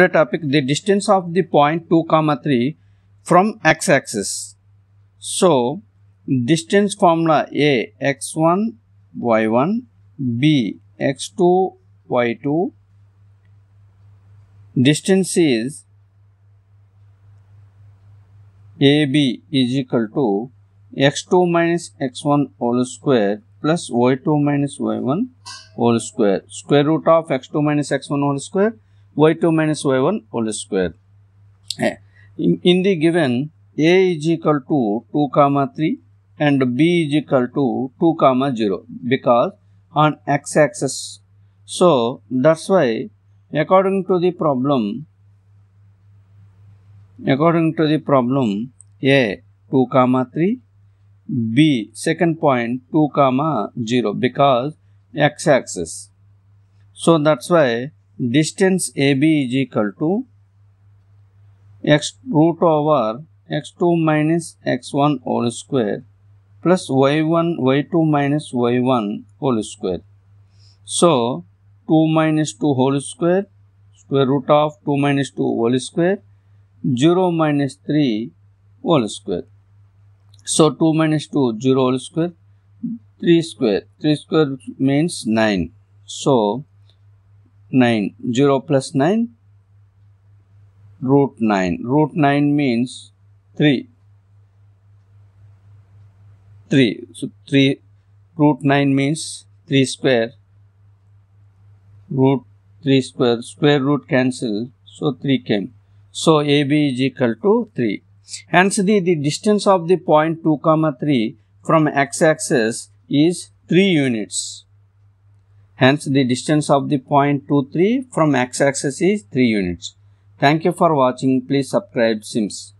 today topic the distance of the point 2 comma 3 from x-axis. So, distance formula A x1 y1 B x2 y2 distance is AB is equal to x2 minus x1 whole square plus y2 minus y1 whole square square root of x2 minus x1 whole square y2 minus y1 whole square. Eh, in, in the given a is equal to 2 comma 3 and b is equal to 2 comma 0 because on x axis. So that's why according to the problem according to the problem a 2 comma 3 b second point 2 comma 0 because x axis. So that's why distance A B is equal to x root over x two minus x one whole square plus y one y two minus y one whole square so two minus two whole square square root of two minus two whole square zero minus three whole square so two minus two zero whole square three square three square means nine so 9 0 plus 9 root 9 root 9 means 3 3 so 3 root 9 means 3 square root 3 square square root cancel so 3 came so ab is equal to 3 hence the the distance of the point 2 comma 3 from x axis is 3 units Hence, the distance of the point 2, 3 from x-axis is 3 units. Thank you for watching. Please subscribe SIMS.